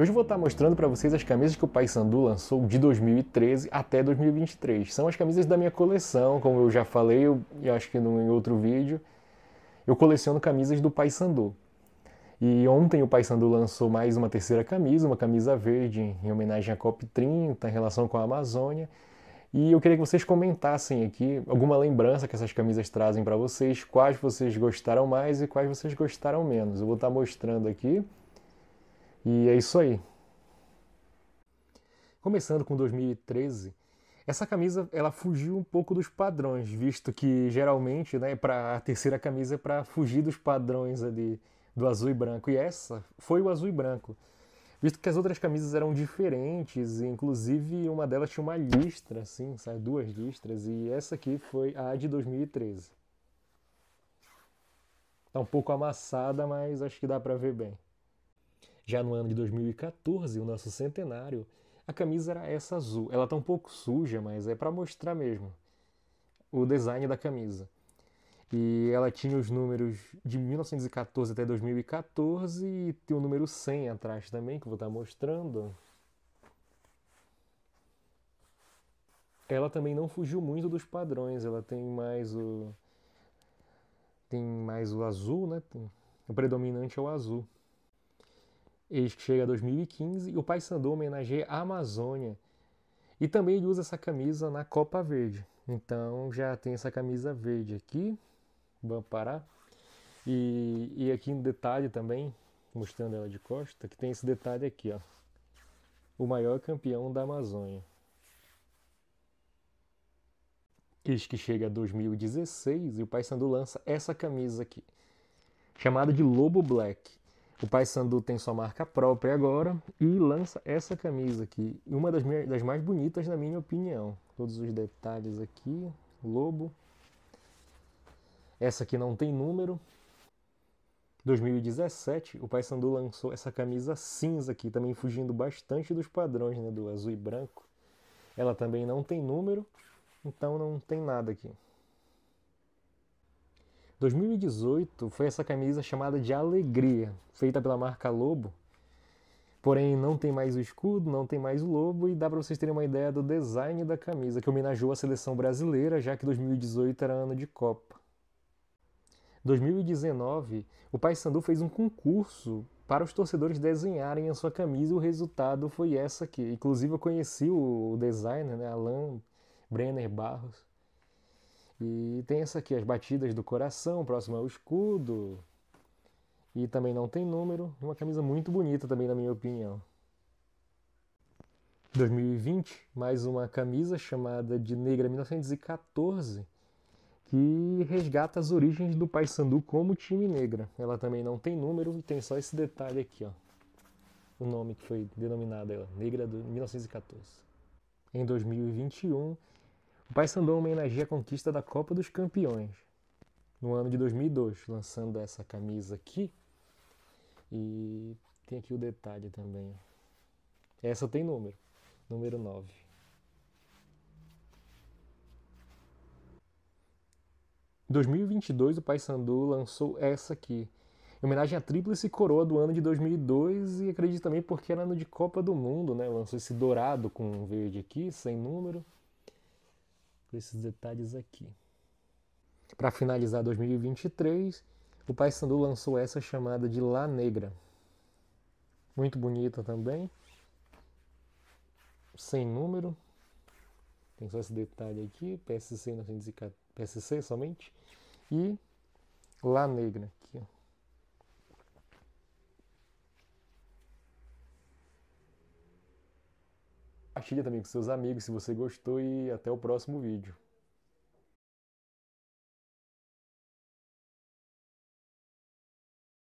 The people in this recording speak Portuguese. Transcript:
hoje eu vou estar mostrando para vocês as camisas que o Paysandu lançou de 2013 até 2023. São as camisas da minha coleção, como eu já falei, eu, eu acho que no, em outro vídeo, eu coleciono camisas do Paysandu. E ontem o Paysandu lançou mais uma terceira camisa, uma camisa verde em homenagem à COP30 tá em relação com a Amazônia. E eu queria que vocês comentassem aqui alguma lembrança que essas camisas trazem para vocês, quais vocês gostaram mais e quais vocês gostaram menos. Eu vou estar mostrando aqui e é isso aí. Começando com 2013, essa camisa ela fugiu um pouco dos padrões, visto que geralmente, né, para a terceira camisa é para fugir dos padrões ali do azul e branco. E essa foi o azul e branco. Visto que as outras camisas eram diferentes, e inclusive uma delas tinha uma listra, assim, sabe? Duas listras, e essa aqui foi a de 2013. Tá um pouco amassada, mas acho que dá para ver bem. Já no ano de 2014, o nosso centenário, a camisa era essa azul. Ela tá um pouco suja, mas é para mostrar mesmo o design da camisa. E ela tinha os números de 1914 até 2014 e tem o número 100 atrás também, que eu vou estar tá mostrando. Ela também não fugiu muito dos padrões, ela tem mais o tem mais o azul, né? O predominante é o azul. Eis que chega 2015 e o Paysandu homenageia a Amazônia. E também ele usa essa camisa na Copa Verde. Então já tem essa camisa verde aqui. Vamos parar. E, e aqui no detalhe também, mostrando ela de costa, que tem esse detalhe aqui, ó. O maior campeão da Amazônia. Eis que chega 2016 e o Paysandu lança essa camisa aqui, chamada de Lobo Black. O Paysandu tem sua marca própria agora e lança essa camisa aqui, uma das, das mais bonitas na minha opinião. Todos os detalhes aqui, lobo. Essa aqui não tem número. 2017, o Paysandu lançou essa camisa cinza aqui, também fugindo bastante dos padrões, né, do azul e branco. Ela também não tem número, então não tem nada aqui. 2018 foi essa camisa chamada de Alegria, feita pela marca Lobo. Porém, não tem mais o escudo, não tem mais o lobo, e dá para vocês terem uma ideia do design da camisa, que homenageou a seleção brasileira, já que 2018 era ano de Copa. 2019, o Paysandu fez um concurso para os torcedores desenharem a sua camisa, e o resultado foi essa aqui. Inclusive, eu conheci o designer, né, Alan Brenner Barros. E tem essa aqui, as batidas do coração, próximo ao escudo. E também não tem número. Uma camisa muito bonita também, na minha opinião. 2020, mais uma camisa chamada de Negra 1914, que resgata as origens do Paysandu como time negra. Ela também não tem número e tem só esse detalhe aqui, ó. O nome que foi denominado ela, é, Negra de 1914. Em 2021, o Pai homenageia a conquista da Copa dos Campeões no ano de 2002, lançando essa camisa aqui. E tem aqui o detalhe também. Essa tem número, número 9. Em 2022, o Pai Sandu lançou essa aqui, em homenagem à tríplice coroa do ano de 2002 e acredito também porque era ano de Copa do Mundo, né? Lançou esse dourado com verde aqui, sem número por esses detalhes aqui. Para finalizar 2023, o Sandu lançou essa chamada de Lá Negra. Muito bonita também. Sem número. Tem só esse detalhe aqui, PSC 914, PSC somente. E Lá Negra. compartilha também com seus amigos se você gostou e até o próximo vídeo.